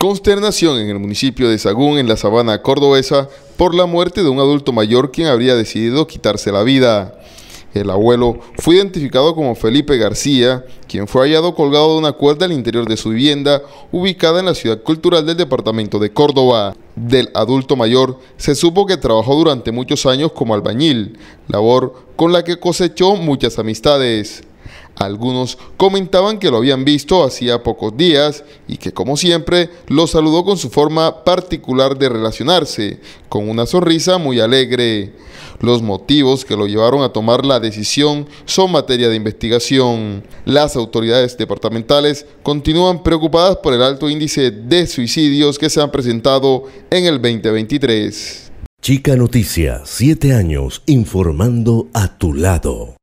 Consternación en el municipio de Sagún, en la sabana cordobesa, por la muerte de un adulto mayor quien habría decidido quitarse la vida. El abuelo fue identificado como Felipe García, quien fue hallado colgado de una cuerda al interior de su vivienda, ubicada en la ciudad cultural del departamento de Córdoba. Del adulto mayor se supo que trabajó durante muchos años como albañil, labor con la que cosechó muchas amistades. Algunos comentaban que lo habían visto hacía pocos días y que como siempre lo saludó con su forma particular de relacionarse, con una sonrisa muy alegre. Los motivos que lo llevaron a tomar la decisión son materia de investigación. Las autoridades departamentales continúan preocupadas por el alto índice de suicidios que se han presentado en el 2023. Chica Noticia, siete años informando a tu lado.